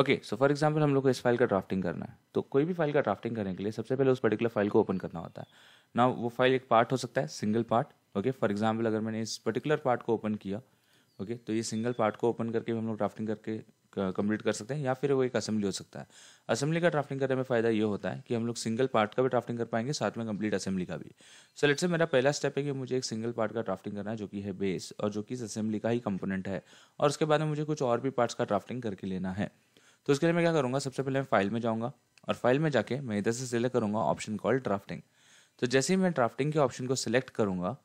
Okay so for example हम लोग को इस फाइल का ड्राफ्टिंग करना है तो कोई भी फाइल का ड्राफ्टिंग करने के लिए सबसे पहले उस पर्टिकुलर फाइल को ओपन करना होता है ना वो फाइल एक पार्ट हो सकता है single part okay for example अगर मैंने इस पर्टिकुलर पार्ट को ओपन किया ओके okay, तो ये सिंगल पार्ट को ओपन करके हम लोग ड्राफ्टिंग करके कंप्लीट कर सकते हैं या फिर वो एक असेंबली हो सकता है असेंबली का ड्राफ्टिंग करने में फ़ायदा ये होता है कि हम लोग सिंगल पार्ट का भी ड्राफ्टिंग कर पाएंगे साथ में कंप्लीट असेंबली का भी सो लेट से मेरा पहला स्टेप है कि मुझे एक सिंगल पार्ट का ड्राफ्टिंग करना है जो कि है बेस और जो कि इस असेंबली का ही कंपोनेंट है और उसके बाद में मुझे कुछ और भी पार्ट्स का ड्राफ्टिंग करके लेना है तो उसके लिए मैं क्या करूँगा सबसे पहले मैं फाइल में जाऊँगा और फाइल में जाके मैं इधर से सिलेक्ट करूँगा ऑप्शन कॉल ड्राफ्टिंग तो जैसे ही मैं ड्राफ्टिंग के ऑप्शन को सिलेक्ट करूँगा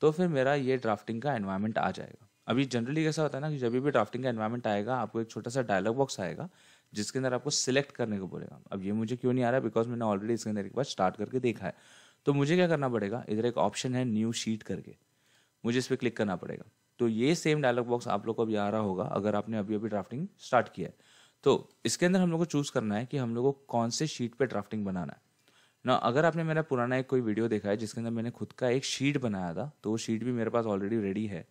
तो फिर मेरा ये ड्राफ्टिंग का एनवायरमेंट आ जाएगा अभी जनरली कैसा होता है ना कि जब भी ड्राफ्टिंग का एनवायरमेंट आएगा आपको एक छोटा सा डायलॉग बॉक्स आएगा जिसके अंदर आपको सिलेक्ट करने को बोलेगा अब ये मुझे क्यों नहीं आ रहा बिकॉज मैंने ऑलरेडी इसके अंदर एक बार स्टार्ट करके देखा है तो मुझे क्या करना पड़ेगा इधर एक ऑप्शन है न्यू शीट करके मुझे इस पर क्लिक करना पड़ेगा तो ये सेम डायलॉग बॉक्स आप लोग को अभी आ रहा होगा अगर आपने अभी अभी ड्राफ्टिंग स्टार्ट किया है तो इसके अंदर हम लोग को चूज़ करना है कि हम लोग को कौन से शीट पे ड्राफ्टिंग बनाना है ना अगर आपने मेरा पुराना एक कोई वीडियो देखा है जिसके अंदर मैंने खुद का एक शीट बनाया था तो वो शीट भी मेरे पास ऑलरेडी रेडी है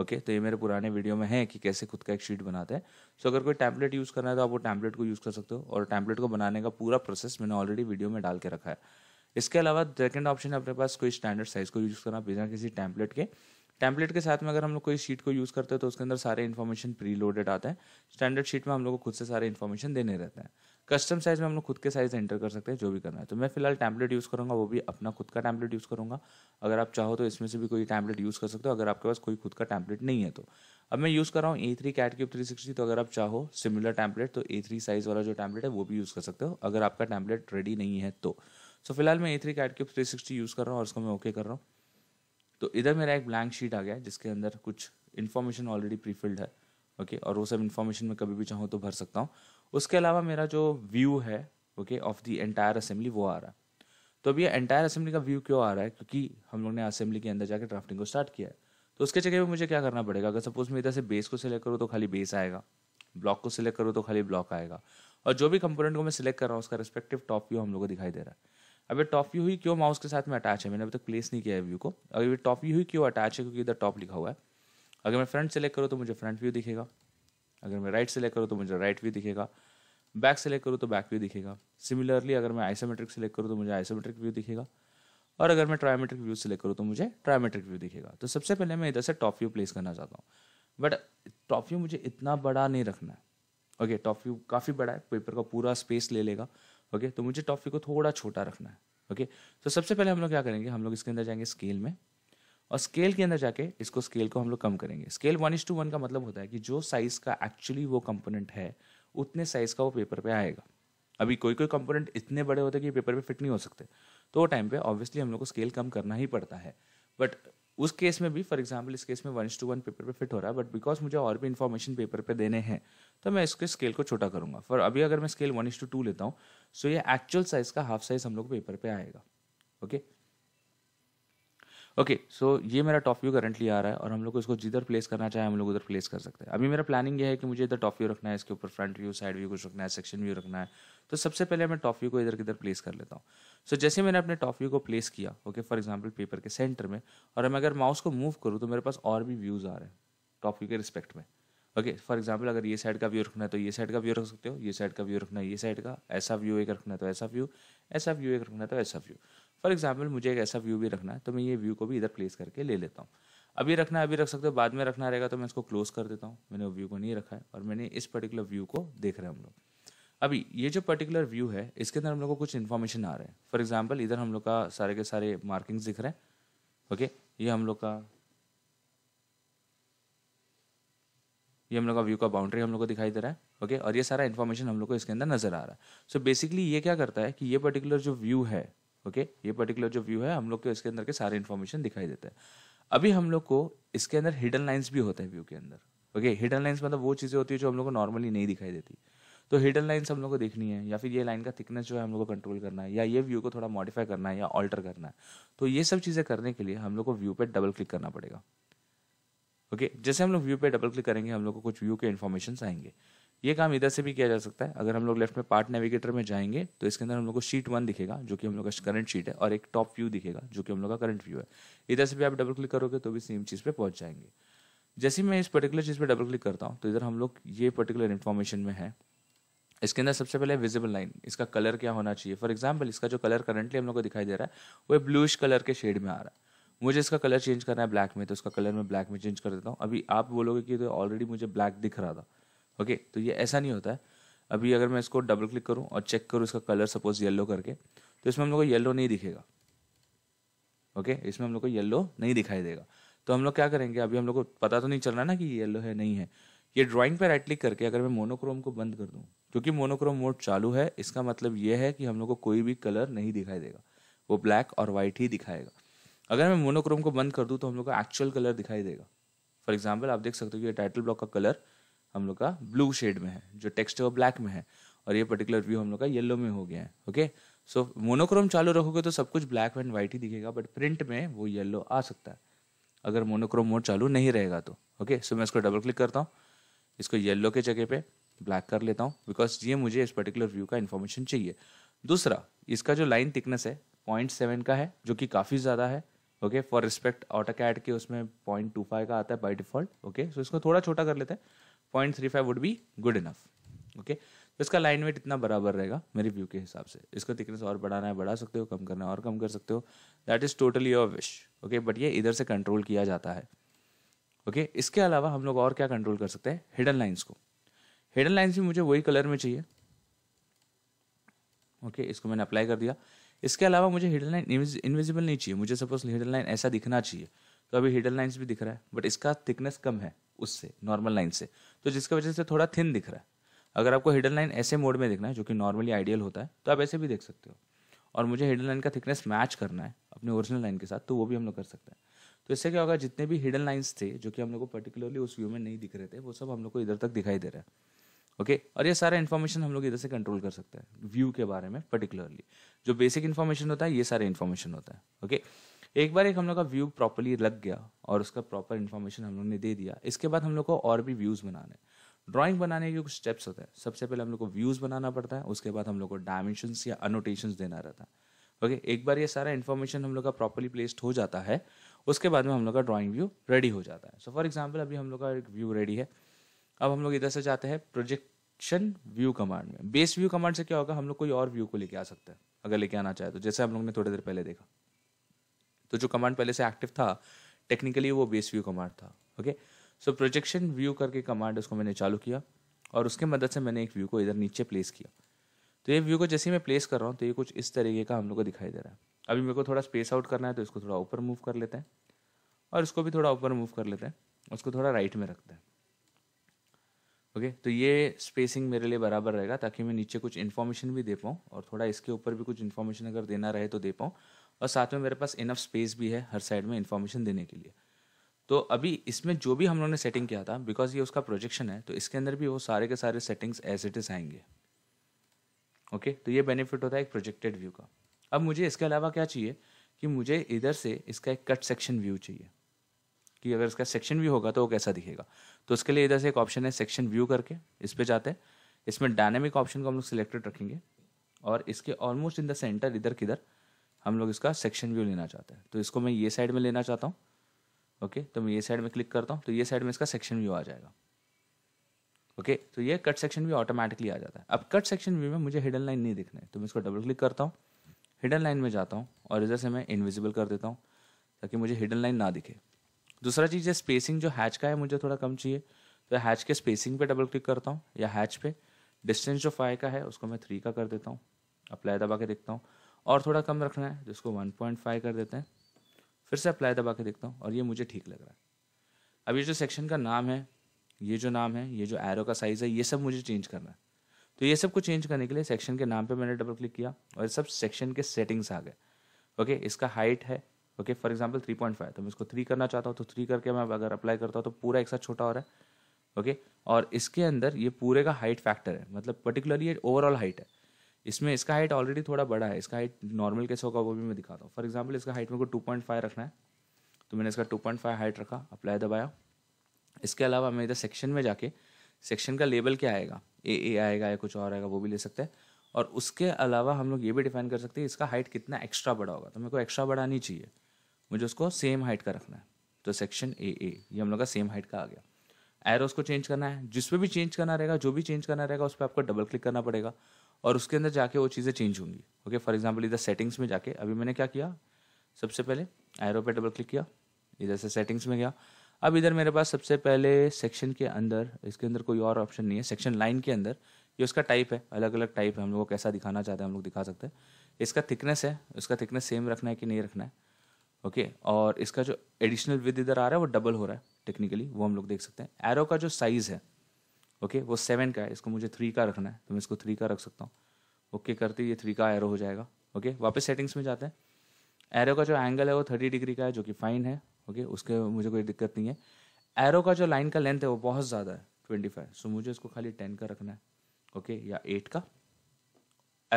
ओके तो ये मेरे पुराने वीडियो में है कि कैसे खुद का एक शीट बनाते हैं सो अगर कोई टैंपलेट यूज़ करना है तो आप वो टैंपलेट को यूज़ कर सकते हो और टैंपलेट को बनाने का पूरा प्रोसेस मैंने ऑलरेडी वीडियो में डाल के रखा है इसके अलावा सेकेंड ऑप्शन है अपने पास कोई स्टैंडर्ड साइज को यूज़ करना बिना किसी टैंपलेट के टैंपलेट के साथ में अगर हम लोग कोई शीट को यूज़ करते हैं तो उसके अंदर सारे इन्फॉर्मेशन प्री लोडेड आते हैं स्टैंडर्ड शीट में हम लोग को खुद से सारे इन्फॉर्मेशन देने रहते हैं कस्टम साइज में हम लोग खुद के साइज एंटर कर सकते हैं जो भी करना है तो मैं फिलहाल टैंपलेट यूज़ करूँगा वो भी अपना खुद का टैंपलेट यूज़ करूँगा अगर आप चाहो तो इसमें से भी कोई टैंपलेट यूज़ कर सकते हो अगर आपके पास कोई खुद का टैंपलेट नहीं है तो अब मैं यूज़ कर रहा हूँ A three cat cube three sixty तो अगर आप चाहो सिमिलर टैंपलेट तो ए थ्री साइज़ वाला जो टैंपलेट है वो भी यूज़ कर सकते हो अगर आपका टैंपलेट रेडी नहीं है तो सो फिलहाल मैं A three cat cube three sixty use कर रहा हूँ और उसको मैं ओके कर रहा हूँ तो इधर मेरा एक ब्लैंक शीट आ गया जिसके अंदर कुछ इन्फॉर्मेशन ऑलरेडी प्रीफिल्ड है ओके और वो सब इन्फॉर्मेशन मैं कभी भी चाहूँ तो भर सकता हूँ उसके अलावा मेरा जो व्यू है okay of the entire assembly वो आ रहा है तो अब ये एंटायर असेंबली का व्यू क्यों आ रहा है क्योंकि हम लोग ने असेंबली के अंदर जाकर ड्राफ्टिंग को स्टार्ट किया है तो उसके जगह पर मुझे क्या करना पड़ेगा अगर सपोज मैं इधर से बेस को सिलेक्ट करूँ तो खाली बेस आएगा ब्लॉक को सिलेक्ट करूँ तो खाली ब्लॉक आएगा और जो भी कंपोनेंट को मैं सिलेक्ट कर रहा हूँ उसका रिस्पेक्टिव टॉप व्यू हम लोग को दिखाई दे रहा है अभी टॉप व्यू हुई क्यों माउस के साथ में अटैच है मैंने अभी तक तो प्लेस नहीं किया है व्यू को अगर ये टॉप व्यू हुई क्यों अटैच है क्योंकि इधर टॉप लिखा हुआ है अगर मैं फ्रंट सेलेक्ट करूँ तो मुझे फ्रंट व्यू दिखेगा अगर मैं राइट सेलेक्ट करूँ तो मुझे राइट व्यू दिखेगा बैक सेलेक्ट करूँ तो बैक व्यू दिखेगा सिमिलरली अगर मैं आइसोमेट्रिक सेलेक्ट करूँ तो मुझे आइसोमेट्रिक व्यू दिखेगा और अगर मैं ट्रायोमेट्रिक व्यू सेलेक्ट करूँ तो मुझे ट्रायोमेट्रिक व्यू दिखेगा तो सबसे पहले मैं इधर से टॉप व्यू प्लेस करना चाहता हूँ बट टॉप व्यू मुझे इतना बड़ा नहीं रखना है ओके टॉप व्यू काफ़ी बड़ा है पेपर का पूरा स्पेस ले लेगा ले ओके तो मुझे टॉपिक को थोड़ा छोटा रखना है ओके तो सबसे पहले हम लोग क्या करेंगे हम लोग इसके अंदर जाएंगे स्केल में और स्केल के अंदर जाके इसको स्केल को हम लोग कम करेंगे scale one is to one का मतलब होता है कि जो साइज का एक्चुअली वो कंपोनेंट है उतने साइज का वो पेपर पे आएगा अभी कोई कोई कंपोनेंट इतने बड़े होते हैं कि पेपर पे फिट नहीं हो सकते तो वो टाइम पे ऑब्वियसली हम लोग को स्केल कम करना ही पड़ता है बट उस केस में भी फॉर एग्जाम्पल इस केस में वन टू वन पेपर पे फिट हो रहा है बट बिकॉज मुझे और भी इन्फॉर्मेशन पेपर पे देने हैं तो मैं इसके स्केल को छोटा करूंगा फॉर अभी अगर मैं स्केल वन टू टू लेता हूँ सो so ये एक्चुअल साइज का हाफ साइज हम लोग पेपर पे आएगा ओके okay? ओके सो ये मेरा टॉप व्यू करंटली आ रहा है और हम लोग को इसको जिधर प्लेस करना चाहे हम लोग उधर प्लेस कर सकते हैं अभी मेरा प्लानिंग ये है कि मुझे इधर टॉप व्यू रखना है इसके ऊपर फ्रंट व्यू साइड व्यू कुछ रखना है सेक्शन व्यू रखना है तो सबसे पहले मैं टॉप व्यू को इधर किधर प्लेस कर लेता हूँ सो so, जैसे मैंने अपने टॉप व्यू को प्लेस किया ओके फॉर एग्जाम्पल पेपर के सेंटर में और मैं अगर माउस को मूव करूँ तो मेरे पास और भी व्यूज़ आ रहे हैं टॉप व्यू के रिस्पेक्ट में ओके फॉर एग्जाम्पल अगर ये साइड का व्यू रखना है तो ये साइड का व्यू रख सकते हो ये साइड का व्यू रखना है ये साइड का ऐसा व्यू एक रखना है तो ऐसा व्यू ऐसा व्यू एक रखना है तो ऐसा व्यू फॉर एग्जाम्पल मुझे एक ऐसा व्यू भी रखना है तो मैं ये व्यू को भी इधर प्लेस करके ले लेता हूँ अभी रखना है अभी रख सकते हो बाद में रखना रहेगा तो मैं इसको क्लोज कर देता हूँ मैंने व्यू को नहीं रखा है और मैंने इस पर्टिकुलर व्यू को देख रहे हैं हम लोग अभी ये जो पर्टिकुलर व्यू है इसके अंदर हम लोग को कुछ इन्फॉर्मेशन आ रहा है फॉर एग्जाम्पल इधर हम लोग का सारे के सारे मार्किंग्स दिख रहे हैं ओके ये हम लोग का ये हम लोग का व्यू का बाउंड्री हम लोग को दिखाई दे रहा है ओके और ये सारा इन्फॉर्मेशन हम लोग को इसके अंदर नजर आ रहा है सो so बेसिकली ये क्या करता है कि ये पर्टिकुलर जो व्यू है ओके ये पर्टिकुलर जो व्यू है हम लोग को इसके अंदर के सारे इन्फॉर्मेशन दिखाई देता है अभी हम लोग को इसके अंदर हिडन लाइन्स भी होते हैं व्यू के अंदर ओके हिडन लाइन्स मतलब वो चीज़ें होती है जो हम लोग को नॉर्मली नहीं दिखाई देती तो हिडन लाइन्स हम लोग को देखनी है या फिर ये लाइन का थिकनेस जो है हम लोग को कंट्रोल करना है या ये व्यू को थोड़ा मॉडिफाई करना है या ऑल्टर करना है तो ये सब चीज़ें करने के लिए हम लोग को व्यू पर डबल क्लिक करना पड़ेगा ओके okay? जैसे हम लोग व्यू पे डबल क्लिक करेंगे हम लोग को कुछ व्यू के इन्फॉर्मेशन आएंगे ये काम इधर से भी किया जा सकता है अगर हम लोग लेफ्ट में पार्ट नेविगेटर में जाएंगे तो इसके अंदर हम लोग को शीट वन दिखेगा जो कि हम लोग का करंट शीट है और एक टॉप व्यू दिखेगा जो कि हम लोग का करंट व्यू है इधर से भी आप डबल क्लिक करोगे तो भी सेम चीज़ पे पहुंच जाएंगे जैसे मैं इस पर्टिकुलर चीज़ पे डबल क्लिक करता हूँ तो इधर हम लोग ये पर्टिकुलर इन्फॉर्मेशन में है इसके अंदर सबसे पहले विजिबल लाइन इसका कलर क्या होना चाहिए फॉर एग्जाम्पल इसका जो कलर करंटली हम लोग को दिखाई दे रहा है वो ब्लूश कलर के शेड में आ रहा है मुझे इसका कलर चेंज करना है ब्लैक में तो उसका कलर मैं ब्लैक में चेंज कर देता हूँ अभी आप बोलोगे कि तो ऑलरेडी मुझे ब्लैक दिख रहा था ओके तो ये ऐसा नहीं होता है अभी अगर मैं इसको डबल क्लिक करूँ और चेक करूँ इसका कलर सपोज येल्लो करके तो इसमें हम लोग को येल्लो नहीं दिखेगा ओके इसमें हम लोग को येलो नहीं दिखाई देगा तो हम लोग क्या करेंगे अभी हम लोग को पता तो नहीं चल रहा ना कि येलो है नहीं है ये ड्राइंग पर राइट क्लिक करके अगर मैं मोनोक्रोम को बंद कर दूँ क्योंकि मोनोक्रोम मोड चालू है इसका मतलब ये है कि हम लोग को कोई भी कलर नहीं दिखाई देगा वो ब्लैक और वाइट ही दिखाएगा अगर मैं मोनोक्रोम को बंद कर दूँ तो हम लोग को एक्चुअल कलर दिखाई देगा फॉर एग्जाम्पल आप देख सकते हो कि टाइटल ब्लॉक का कलर हम लोग का ब्लू शेड में है जो टेक्स्ट है वो ब्लैक में है और ये पर्टिकुलर व्यू हम लोग का येलो में हो गया है ओके सो मोनोक्रोम चालू रखोगे तो सब कुछ ब्लैक एंड व्हाइट ही दिखेगा बट प्रिंट में वो येलो आ सकता है अगर मोनोक्रोम मोड चालू नहीं रहेगा तो ओके सो मैं इसको डबल क्लिक करता हूँ इसको येल्लो के जगह पे ब्लैक कर लेता हूँ बिकॉज ये मुझे इस पर्टिकुलर व्यू का इन्फॉर्मेशन चाहिए दूसरा इसका जो लाइन थिकनेस है पॉइंट सेवन का है जो कि काफ़ी ज़्यादा है okay for respect AutoCAD के उसमें पॉइंट टू फाइव का आता है बाई डिफॉल्ट ओके सो इसको थोड़ा छोटा कर लेते हैं point three five would be good enough okay तो इसका लाइन वेट इतना बराबर रहेगा मेरे व्यू के हिसाब से इसको थिकनेस और बढ़ाना है बढ़ा सकते हो कम करना है और कम कर सकते हो that is totally your wish okay but ये इधर से कंट्रोल किया जाता है ओके okay? इसके अलावा हम लोग और क्या कंट्रोल कर सकते हैं हिडन लाइन्स को हिडन लाइन्स भी मुझे वही कलर में चाहिए ओके okay, इसको मैंने अप्लाई कर दिया इसके अलावा मुझे हिडन लाइन इनविजिबल नहीं चाहिए मुझे सपोज हिडन लाइन ऐसा दिखना चाहिए तो अभी हिडन लाइन्स भी दिख रहा है बट इसका थिकनेस कम है उससे नॉर्मल लाइन से तो जिसकी वजह से थोड़ा थिन दिख रहा है अगर आपको हिडन लाइन ऐसे मोड में देखना है जो कि नॉर्मली आइडियल होता है तो आप ऐसे भी देख सकते हो और मुझे हिडन लाइन का थिकनेस मैच करना है अपने ओरिजिनल लाइन के साथ तो वो भी हम लोग कर सकते हैं तो इससे क्या होगा जितने भी हिडन लाइन्स थे जो कि हम लोग को पर्टिकुलरली उस व्यू में नहीं दिख रहे थे वो सब हम लोग को इधर तक दिखाई दे रहा है ओके okay? और ये सारा इन्फॉर्मेशन हम लोग इधर से कंट्रोल कर सकते हैं व्यू के बारे में पर्टिकुलरली जो बेसिक इन्फॉर्मेशन होता है ये सारा इन्फॉर्मेशन होता है ओके okay? एक बार एक हम लोग का व्यू प्रॉपरली लग गया और उसका प्रॉपर इन्फॉर्मेशन हम लोग ने दे दिया इसके बाद हम लोग को और भी व्यूज़ बनाने ड्राइंग बनाने के कुछ स्टेप्स होते हैं सबसे पहले हम लोग को व्यूज़ बनाना पड़ता है उसके बाद हम लोग को डायमेंशन या अनोटेशन देना रहता है ओके okay, एक बार ये सारा इन्फॉर्मेशन हम लोग का प्रॉपरली प्लेस्ड हो जाता है उसके बाद में हम लोग का ड्राइंग व्यू रेडी हो जाता है सो फॉर एग्जाम्पल अभी हम लोग का एक व्यू रेडी है अब हम लोग इधर से जाते हैं प्रोजेक्शन व्यू कमांड में बेस व्यू कमांड से क्या होगा हम लोग कोई और व्यू को लेके आ सकते हैं अगर लेके आना चाहे तो जैसे हम लोग ने थोड़ी देर पहले देखा तो जो कमांड पहले से एक्टिव था टेक्निकली वो बेस व्यू कमांड था ओके सो प्रोजेक्शन व्यू करके कमांड उसको मैंने चालू किया और उसके मदद से मैंने एक व्यू को इधर नीचे प्लेस किया तो ये व्यू को जैसे मैं प्लेस कर रहा हूँ तो ये कुछ इस तरीके का हम लोग को दिखाई दे रहा है अभी मेरे को थोड़ा स्पेस आउट करना है तो इसको थोड़ा ऊपर मूव कर लेते हैं और इसको भी थोड़ा ऊपर मूव कर लेते हैं उसको थोड़ा राइट में रखते हैं ओके तो ये स्पेसिंग मेरे लिए बराबर रहेगा ताकि मैं नीचे कुछ इन्फॉर्मेशन भी दे पाऊँ और थोड़ा इसके ऊपर भी कुछ इन्फॉर्मेशन अगर देना रहे तो दे पाऊँ और साथ में मेरे पास इनफ स्पेस भी है हर साइड में इन्फॉर्मेशन देने के लिए तो अभी इसमें जो भी हम लोगों ने सेटिंग किया था बिकॉज ये उसका प्रोजेक्शन है तो इसके अंदर भी वो सारे के सारे सेटिंग्स एज इट इज आएंगे ओके तो ये बेनिफिट होता है एक प्रोजेक्टेड व्यू का अब मुझे इसके अलावा क्या चाहिए कि मुझे इधर से इसका एक कट सेक्शन व्यू चाहिए कि अगर इसका सेक्शन व्यू होगा तो वो कैसा दिखेगा तो उसके लिए इधर से एक ऑप्शन है सेक्शन व्यू करके इस पर जाते हैं इसमें डायनेमिक ऑप्शन को हम लोग सिलेक्टेड रखेंगे और इसके ऑलमोस्ट इन द सेंटर इधर किधर हम लोग इसका सेक्शन व्यू लेना चाहते हैं तो इसको मैं ये साइड में लेना चाहता हूँ ओके तो मैं ये साइड में क्लिक करता हूँ तो ये साइड में इसका सेक्शन व्यू आ जाएगा ओके तो ये कट सेक्शन व्यू ऑटोमेटिकली आ जाता है अब कट सेक्शन व्यू में मुझे हिडन लाइन नहीं दिखना है तो मैं इसको डबल क्लिक करता हूँ हिडन लाइन में जाता हूँ और इधर से मैं इनविजिबल कर देता हूँ ताकि मुझे हिडन लाइन ना दिखे दूसरा चीज़ है स्पेसिंग जो हैच का है मुझे थोड़ा कम चाहिए तो हैच के स्पेसिंग पे डबल क्लिक करता हूँ या हैच पे डिस्टेंस जो फाइव का है उसको मैं थ्री का कर देता हूँ अप्लाई दबा के देखता हूँ और थोड़ा कम रखना है जिसको फाइव कर देते हैं फिर से अप्लाई दबा के देखता हूँ और ये मुझे ठीक लग रहा है अब ये जो सेक्शन का नाम है ये जो नाम है ये जो एरो का साइज़ है ये सब मुझे चेंज करना है तो ये सब को चेंज करने के लिए सेक्शन के नाम पर मैंने डबल क्लिक किया और सब सेक्शन के सेटिंग्स आ गए ओके इसका हाइट है okay for example three point five तो मैं इसको थ्री करना चाहता हूँ तो थ्री करके मैं अगर अप्लाई करता हूँ तो पूरा एक साथ छोटा हो रहा है ओके और इसके अंदर ये पूरे का हाइट फैक्टर है मतलब पर्टिकुलरली ये ओवरऑल हाइट है इसमें इसका हाइट ऑलरेडी थोड़ा बड़ा है इसका हाइट नॉर्मल कैसे होगा वो भी मैं दिखाता हूँ फॉर एग्जाम्पल इसका हाइट मेरे को टू पॉइंट फाइव रखना है तो मैंने इसका टू पॉइंट फाइव हाइट रखा अप्लाई दबाया इसके अलावा मैं इधर सेक्शन में जाके सेक्शन का लेबल क्या आएगा ए ए आएगा या कुछ और आएगा वो भी ले सकते हैं और उसके अलावा हम लोग ये भी डिफाइन कर सकते हैं इसका हाइट कितना एक्स्ट्रा बड़ा होगा तो मेरे को एक्स्ट्रा बड़ा नहीं चाहिए मुझे उसको सेम हाइट का रखना है तो सेक्शन ए ए ये हम लोग का सेम हाइट का आ गया एरोस को चेंज करना है जिस पर भी चेंज करना रहेगा जो भी चेंज करना रहेगा उस पर आपको डबल क्लिक करना पड़ेगा और उसके अंदर जाके वो चीज़ें चेंज होंगी ओके फॉर एग्जाम्पल इधर सेटिंग्स में जाके अभी मैंने क्या किया सबसे पहले एरो पे डबल क्लिक किया इधर से सेटिंग्स में गया अब इधर मेरे पास सबसे पहले सेक्शन के अंदर इसके अंदर कोई और ऑप्शन नहीं है सेक्शन लाइन के अंदर ये उसका टाइप है अलग अलग टाइप है हम लोग को कैसा दिखाना चाहते हैं हम लोग दिखा सकते हैं इसका थिकनेस है उसका थिकनेस सेम रखना है कि नहीं रखना है ओके और इसका जो एडिशनल विद इधर आ रहा है वो डबल हो रहा है टेक्निकली वो हम लोग देख सकते हैं एरो का जो साइज़ है ओके वो सेवन का है इसको मुझे थ्री का रखना है तो मैं इसको थ्री का रख सकता हूँ ओके करते ये थ्री का एरो हो जाएगा ओके वापस सेटिंग्स में जाते हैं एरो का जो एंगल है वो थर्टी डिग्री का है जो कि फाइन है ओके उसके मुझे कोई दिक्कत नहीं है एरो का जो लाइन का लेंथ है वो बहुत ज़्यादा है ट्वेंटी फाइव सो मुझे इसको खाली टेन का रखना है ओके या एट का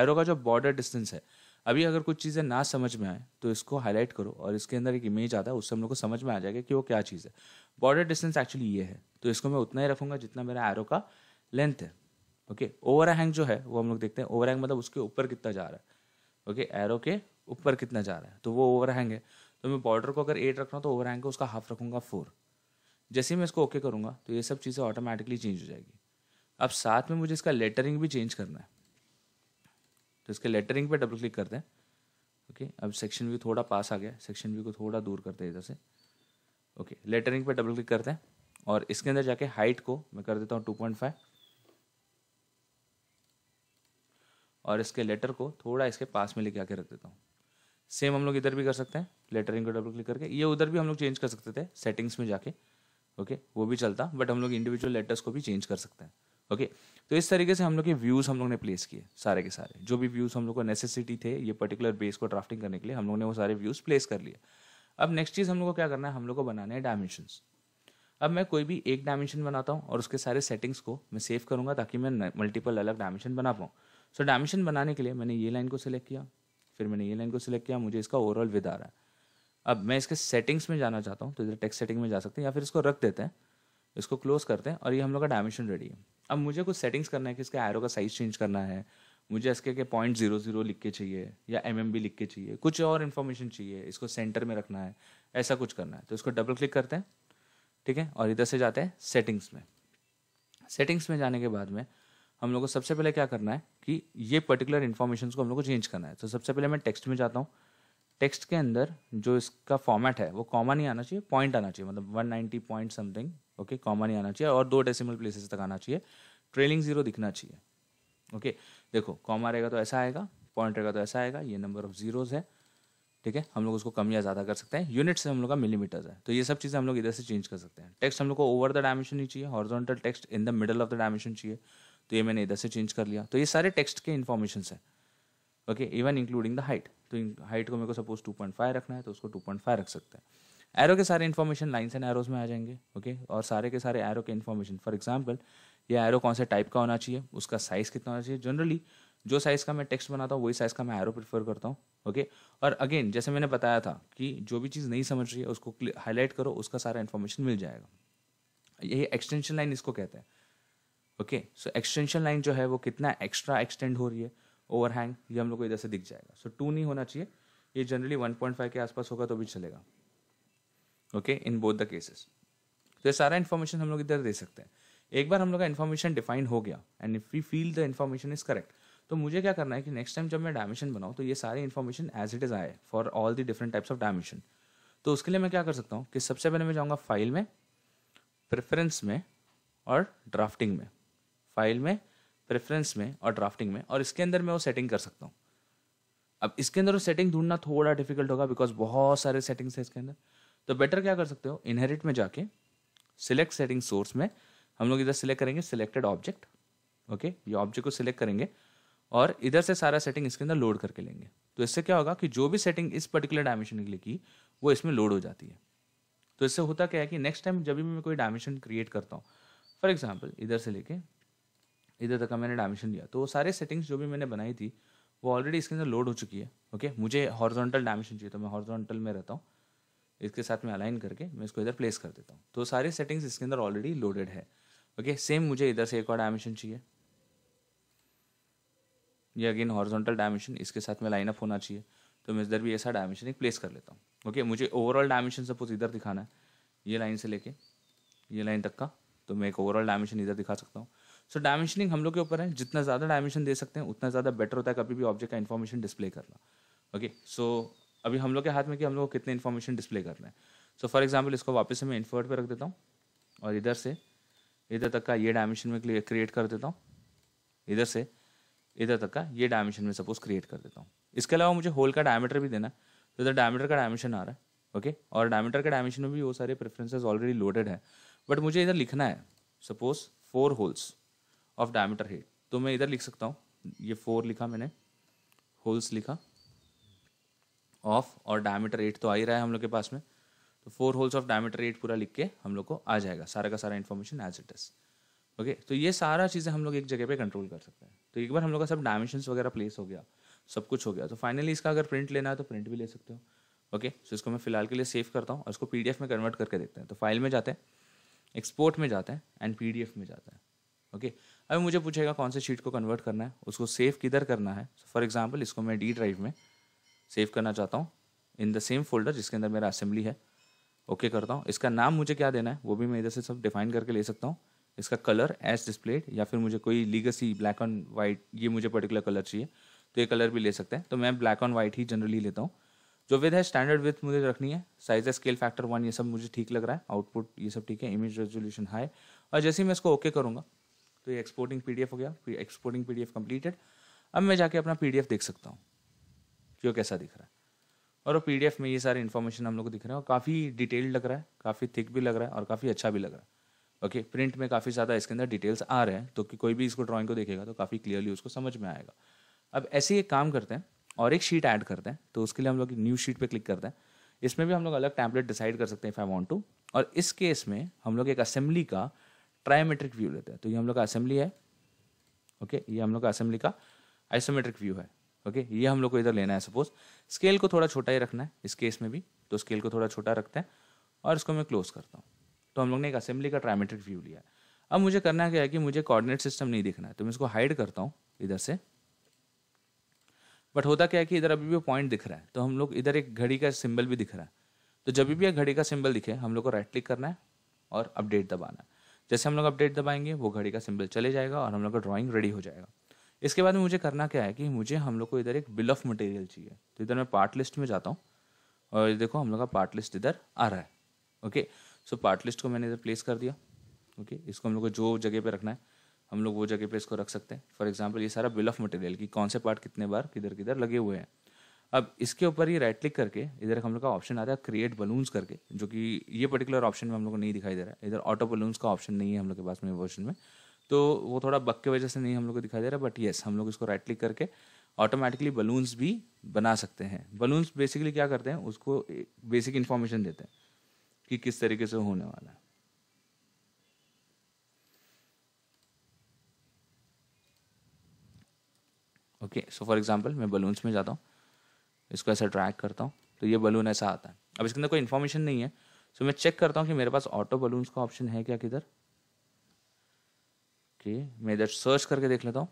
एरो का जो बॉर्डर डिस्टेंस है अभी अगर कुछ चीज़ें ना समझ में आए तो इसको हाईलाइट करो और इसके अंदर एक इमेज आता है उससे हम लोग को समझ में आ जाएगा कि वो क्या चीज़ है बॉर्डर डिस्टेंस एक्चुअली ये है तो इसको मैं उतना ही रखूंगा जितना मेरा एरो का लेंथ है ओके ओवर हैंग जो है वो हम लोग देखते हैं ओवर हैंग मतलब उसके ऊपर कितना जा रहा है ओके एरो के ऊपर कितना जा रहा है तो वो ओवर हैंग है तो मैं बॉर्डर को अगर एट रख रहा हूँ तो ओवर हैंग को उसका हाफ रखूँगा फोर जैसे ही मैं इसको ओके करूँगा तो ये सब चीज़ें ऑटोमेटिकली चेंज हो जाएगी अब साथ में मुझे इसका लेटरिंग भी चेंज करना है तो इसके लेटरिंग पे डबल क्लिक करते हैं ओके okay, अब सेक्शन व्यू थोड़ा पास आ गया सेक्शन व्यू को थोड़ा दूर करते हैं इधर से ओके लेटरिंग पे डबल क्लिक करते हैं और इसके अंदर जाके हाइट को मैं कर देता हूँ टू पॉइंट फाइव और इसके लेटर को थोड़ा इसके पास में लेके आके रख देता हूँ सेम हम लोग इधर भी कर सकते हैं लेटरिंग को डबल क्लिक करके ये उधर भी हम लोग चेंज कर सकते थे सेटिंग्स में जाके ओके वो भी चलता बट हम लोग इंडिविजुअल लेटर्स को भी चेंज कर सकते हैं ओके तो इस तरीके से हम लोग के व्यूज़ हम लोग ने प्लेस किए सारे के सारे जो भी व्यूज़ हम लोग को नेसेसिटी थे ये पर्टिकुलर बेस को ड्राफ्टिंग करने के लिए हम लोग ने वो सारे व्यूज़ प्लेस कर लिए अब नेक्स्ट चीज़ हम लोग को क्या करना है हम लोग को बनाने हैं डायमेंशंस अब मैं कोई भी एक डायमेंशन बनाता हूँ और उसके सारे सेटिंग्स को मैं सेव करूँगा ताकि मैं मल्टीपल अलग डायमेंशन बना पाऊँ सो डायमेंशन बनाने के लिए मैंने ये लाइन को सिलेक्ट किया फिर मैंने ये लाइन को सिलेक्ट किया मुझे इसका ओवरऑल विद आ रहा है अब मैं इसके सेटिंग्स में जाना चाहता हूँ तो इधर टेक्स्ट सेटिंग में जा सकते हैं या फिर इसको रख देते हैं इसको क्लोज करते हैं और ये हम लोग का डायमेंशन रेडी है अब मुझे कुछ सेटिंग्स करना है कि इसका एरो का साइज चेंज करना है मुझे इसके के पॉइंट जीरो जीरो लिख के चाहिए या एम एम बी लिख के चाहिए कुछ और इन्फॉर्मेशन चाहिए इसको सेंटर में रखना है ऐसा कुछ करना है तो इसको डबल क्लिक करते हैं ठीक है और इधर से जाते हैं सेटिंग्स में सेटिंग्स में जाने के बाद में हम लोग को सबसे पहले क्या करना है कि ये पर्टिकुलर इन्फॉर्मेशन को हम लोग को चेंज करना है तो सबसे पहले मैं टेक्स्ट में जाता हूँ टेक्स्ट के अंदर जो इसका फॉर्मेट है वो कॉमा नहीं आना चाहिए पॉइंट आना चाहिए मतलब 190 पॉइंट समथिंग ओके कॉमा नहीं आना चाहिए और दो डेसिमल प्लेसेस तक आना चाहिए ट्रेलिंग जीरो दिखना चाहिए ओके okay, देखो कॉमा रहेगा तो ऐसा आएगा पॉइंट रहेगा तो ऐसा आएगा ये नंबर ऑफ जीरोज है ठीक है हम लोग उसको कम या ज़्यादा कर सकते हैं यूनिट्स हम लोग का मिलीमीटर है तो ये सब चीज़ें हम लोग इधर से चेंज कर सकते हैं टेक्स्ट हम लोग को ओवर द डायमेंशन ही चाहिए horizontal text in the middle of the dimension चाहिए तो ये मैंने इधर से चेंज कर लिया तो ये सारे टेक्स्ट के इन्फॉर्मेशन है okay even including the height तो हाइट को मेरे को सपोज टू पॉइंट फाइव रखना है तो उसको टू पॉइंट फाइव रख सकते हैं एरो के सारे इन्फॉर्मेशन लाइन्स एंड एरोज में आ जाएंगे ओके okay? और सारे के सारे एरो के इन्फॉर्मेशन फॉर एग्जाम्पल ये एरो कौन से टाइप का होना चाहिए उसका साइज़ कितना होना चाहिए जनरली जो साइज़ का मैं टेक्स्ट बनाता हूँ वही साइज़ का मैं एरो प्रीफर करता हूँ ओके और अगेन जैसे मैंने बताया था कि जो भी चीज़ नहीं समझ रही है उसको हाईलाइट करो उसका सारा इन्फॉर्मेशन मिल जाएगा यही एक्सटेंशन लाइन इसको कहते हैं ओके सो एक्सटेंशन लाइन जो है वो कितना एक्स्ट्रा एक्सटेंड हो रही है ओवरहैंग ये हम लोग को इधर से दिख जाएगा सो so, टू नहीं होना चाहिए ये जनरली वन पॉइंट फाइव के आसपास होगा तो भी चलेगा okay in both the cases तो ये सारा इन्फॉर्मेशन हम लोग इधर दे सकते हैं एक बार हम लोग का इन्फॉर्मेशन डिफाइन हो गया and if we feel the information is correct तो मुझे क्या करना है कि नेक्स्ट टाइम जब मैं डायमेंशन बनाऊँ तो ये सारी information as it is I for all the different types of dimension तो उसके लिए मैं क्या कर सकता हूँ कि सबसे पहले मैं जाऊँगा फाइल में प्रेफरेंस में और ड्राफ्टिंग में फाइल में प्रेफरेंस में और ड्राफ्टिंग में और इसके अंदर मैं वो सेटिंग कर सकता हूँ अब इसके अंदर वो सेटिंग ढूंढना थोड़ा डिफिकल्ट होगा बिकॉज बहुत सारे सेटिंग्स हैं इसके अंदर तो बेटर क्या कर सकते हो इनहेरिट में जाके सिलेक्ट सेटिंग सोर्स में हम लोग इधर सिलेक्ट करेंगे सिलेक्टेड ऑब्जेक्ट ओके ये ऑब्जेक्ट को सिलेक्ट करेंगे और इधर से सारा सेटिंग इसके अंदर लोड करके लेंगे तो इससे क्या होगा कि जो भी सेटिंग इस पर्टिकुलर डायमेंशन के लिए की वो इसमें लोड हो जाती है तो इससे होता क्या है कि नेक्स्ट टाइम जब भी मैं कोई डायमेंशन क्रिएट करता हूँ फॉर एग्जाम्पल इधर से लेके इधर तक का मैंने डायमेंशन लिया तो वो सारे सेटिंग्स जो भी मैंने बनाई थी वो ऑलरेडी इसके अंदर लोड हो चुकी है ओके okay? मुझे हॉर्जोनटल डायमेंशन चाहिए तो मैं हॉर्जोनटल में रहता हूँ इसके साथ में अलाइन करके मैं इसको इधर प्लेस कर देता हूँ तो सारे सेटिंग्स इसके अंदर ऑलरेडी लोडेड है ओके okay? सेम मुझे इधर से एक और डायमेंशन चाहिए ये अगेन हॉर्जोंटल डायमेंशन इसके साथ में लाइनअप होना चाहिए तो मैं इधर भी ऐसा डायमेंशन एक प्लेस कर लेता हूँ ओके मुझे ओवरऑल डायमेंशन सपोज इधर दिखाना है ये लाइन से लेके ये लाइन तक का तो मैं एक ओवरऑल डायमेंशन इधर दिखा सकता हूँ सो डायमेंशनिंग हम लोग के ऊपर है जितना ज़्यादा डायमेंशन दे सकते हैं उतना ज़्यादा बेटर होता है कभी भी ऑब्जेक्ट का इन्फॉर्मेशन डिस्प्ले करना ओके सो so, अभी हम लोग के हाथ में कि हम लोग कितने इन्फॉर्मेशन डिस्प्ले कर रहे हैं सो फॉर एग्जाम्पल इसको वापस से मैं इन्फर्ट पर रख देता हूँ और इधर से इधर तक का ये डायमेंशन में क्रिएट कर देता हूँ इधर से इधर तक का ये डायमेंशन में सपोज क्रिएट कर देता हूँ इसके अलावा मुझे होल का डायमीटर भी देना तो इधर डायमीटर का डायमेंशन आ रहा है ओके और डायमीटर के डायमेंशन में भी वो सारे प्रेफरेंसेज ऑलरेडी लोडेड है बट मुझे इधर लिखना है suppose four holes of diameter head तो मैं इधर लिख सकता हूँ ये फोर लिखा मैंने होल्स लिखा ऑफ और डायमीटर एट तो आ ही रहा है हम लोग के पास में तो four holes of diameter eight पूरा लिख के हम लोग को आ जाएगा सारा का सारा information as it is okay तो ये सारा चीज़ें हम लोग एक जगह पे कंट्रोल कर सकते हैं तो एक बार हम लोग का सब डायमेंशन वगैरह प्लेस हो गया सब कुछ हो गया तो फाइनली इसका अगर प्रिंट लेना है तो प्रिंट भी ले सकते हो ओके सो इसको मैं फिलहाल के लिए सेव करता हूँ और इसको पी में कन्वर्ट करके देखते हैं तो फाइल में जाते हैं एक्सपोर्ट में जाते हैं एंड पी में जाते हैं ओके अभी मुझे पूछेगा कौन से शीट को कन्वर्ट करना है उसको सेव किधर करना है फॉर एग्जाम्पल इसको मैं डी ड्राइव में सेव करना चाहता हूँ इन द सेम फोल्डर जिसके अंदर मेरा असेंबली है ओके okay करता हूँ इसका नाम मुझे क्या देना है वो भी मैं इधर से सब डिफाइन करके ले सकता हूँ इसका कलर एज डिस्प्लेड या फिर मुझे कोई लीगसी ब्लैक एंड वाइट ये मुझे पर्टिकुलर कलर चाहिए तो ये कलर भी ले सकते हैं तो मैं ब्लैक एंड वाइट ही जनरली लेता हूँ जो विद है स्टैंडर्ड विथ मुझे रखनी है साइज स्केल फैक्टर वन ये सब मुझे ठीक लग रहा है आउटपुट ये सब ठीक है इमेज रेजोल्यूशन हाई और जैसे ही मैं इसको ओके करूँगा तो ये एक्सपोर्टिंग पी हो गया एक्सपोर्टिंग पी कंप्लीटेड अब मैं जाके अपना पी देख सकता हूँ वो कैसा दिख रहा है और वो पी में ये सारे इन्फॉर्मेशन हम लोग को दिख रहा है और काफ़ी डिटेल्ड लग रहा है काफ़ी थिक भी लग रहा है और काफ़ी अच्छा भी लग रहा है ओके okay, प्रिंट में काफ़ी ज़्यादा इसके अंदर डिटेल्स आ रहे हैं तो कि कोई भी इसको ड्राइंग को देखेगा तो काफ़ी क्लियरली उसको समझ में आएगा अब ऐसे ही एक काम करते हैं और एक शीट ऐड करते हैं तो उसके लिए हम लोग न्यू शीट पे क्लिक करते हैं इसमें भी हम लोग अलग टैंपलेट डिसाइड कर सकते हैं इफ़ आई वॉन्ट टू और इस केस में हम लोग एक असेंबली का ट्रायोमेट्रिक व्यू लेते हैं तो ये हम लोग का असेंबली है ओके ये हम लोग का असेंबली का आइसोमेट्रिक व्यू है ओके ये हम लोग को इधर लेना है सपोज स्केल को थोड़ा छोटा ही रखना है इस केस में भी तो स्केल को थोड़ा छोटा रखते हैं और इसको मैं क्लोज करता हूँ तो हम लोग ने एक असेंबली का ट्रायमेट्रिक व्यू लिया अब मुझे करना क्या है कि मुझे कोऑर्डिनेट सिस्टम नहीं दिखना है तो मैं इसको हाइड करता हूँ इधर से बट होता क्या है कि इधर अभी भी पॉइंट दिख रहा है तो हम लोग इधर एक घड़ी का सिंबल भी दिख रहा है तो जब भी एक घड़ी का सिंबल दिखे हम लोग को राइट क्लिक करना है और अपडेट दबाना है जैसे हम लोग अपडेट दबाएंगे वो घड़ी का सिंबल चले जाएगा और हम लोग का ड्राइंग रेडी हो जाएगा इसके बाद में मुझे करना क्या है कि मुझे हम लोग को इधर एक बिल ऑफ मटेरियल चाहिए तो इधर मैं पार्ट लिस्ट में जाता हूँ और देखो हम लोग का पार्ट लिस्ट इधर आ रहा है okay okay? So part list को मैंने इधर प्लेस कर दिया ओके okay? इसको हम लोग को जो जगह पे रखना है हम लोग वो जगह पे इसको रख सकते हैं फॉर एग्जाम्पल ये सारा बिल ऑफ मटेरियल की कौन से पार्ट कितने बार किधर किधर लगे हुए हैं अब इसके ऊपर ये राइट क्लिक करके इधर हम लोग का ऑप्शन आता है क्रिएट बलून्स करके जो कि ये पर्टिकुलर ऑप्शन में हम लोग को नहीं दिखाई दे रहा है इधर ऑटो बलून्स का ऑप्शन नहीं है हम लोग के पास में वर्जन में तो वो थोड़ा बक के वजह से नहीं हम लोग को दिखाई दे रहा बट येस हम लोग इसको राइट क्लिक करके ऑटोमेटिकली बलून्स भी बना सकते हैं बलून्स बेसिकली क्या करते हैं उसको बेसिक इन्फॉर्मेशन देते हैं कि किस तरीके से होने वाला है ओके सो फॉर एग्जांपल मैं बलून्स में जाता हूँ इसको ऐसा ट्रैक करता हूँ तो ये बलून ऐसा आता है अब इसके अंदर कोई इन्फॉर्मेशन नहीं है सो so, मैं चेक करता हूँ कि मेरे पास ऑटो बलून्स का ऑप्शन है क्या किधर ओके okay, मैं इधर सर्च करके देख लेता हूँ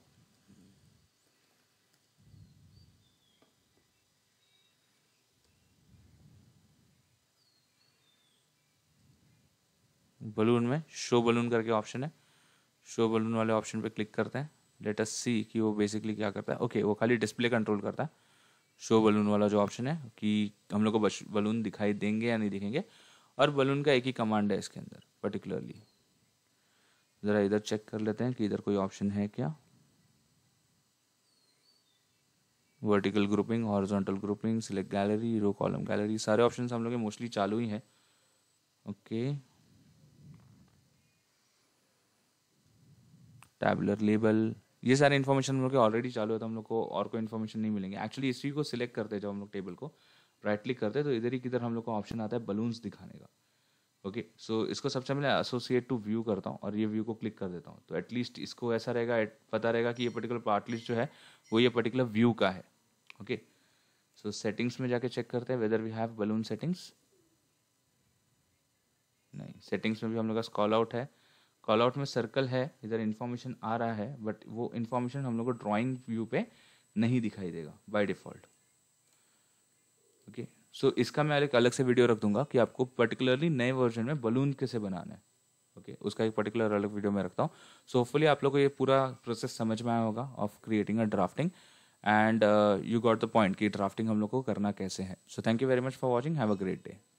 बलून में शो बलून करके ऑप्शन है शो बलून वाले ऑप्शन पे क्लिक करते हैं लेटस सी कि वो बेसिकली क्या करता है ओके okay, वो खाली डिस्प्ले कंट्रोल करता है शो बलून वाला जो ऑप्शन है कि हम लोग को बलून दिखाई देंगे या नहीं दिखेंगे और बलून का एक ही कमांड है इसके अंदर पर्टिकुलरली ज़रा इधर चेक कर लेते हैं कि इधर कोई ऑप्शन है क्या vertical grouping horizontal grouping select gallery row column gallery सारे ऑप्शन हम लोग के मोस्टली चालू ही हैं ओके okay. टैबलर लेबल ये सारे इन्फॉर्मेशन हम लोग के ऑलरेडी चालू है तो हम लोग को और कोई इन्फॉर्मेशन नहीं मिलेंगे एक्चुअली इसी को सिलेक्ट करते हैं जब हम लोग टेबल को राइट क्लिक करते हैं तो इधर ही किधर हम लोग को ऑप्शन आता है बलून्स दिखाने का ओके okay, सो so इसको सबसे पहले एसोसिएट टू व्यू करता हूँ और ये व्यू को क्लिक कर देता हूँ तो एटलीस्ट इसको ऐसा रहेगा पता रहेगा कि ये पर्टिकुलर पार्ट लिस्ट जो है वो ये पर्टिकुलर व्यू का है ओके सो सेटिंग्स में जाके चेक करते हैं whether we have balloon settings नहीं सेटिंग्स में भी हम लोग का स्कॉल आउट है कॉल आउट में सर्कल है इधर इन्फॉर्मेशन आ रहा है बट वो इन्फॉर्मेशन हम लोग को ड्राइंग व्यू पे नहीं दिखाई देगा बाय डिफॉल्ट ओके सो इसका मैं एक अलग से वीडियो रख दूंगा कि आपको पर्टिकुलरली नए वर्जन में बलून कैसे बनाना है ओके okay, उसका एक पर्टिकुलर अलग वीडियो मैं रखता हूँ सो होपफुली आप लोग को ये पूरा प्रोसेस समझ में आया होगा of creating a drafting and you got the point कि ड्राफ्टिंग हम लोग को करना कैसे है so thank you very much for watching have a great day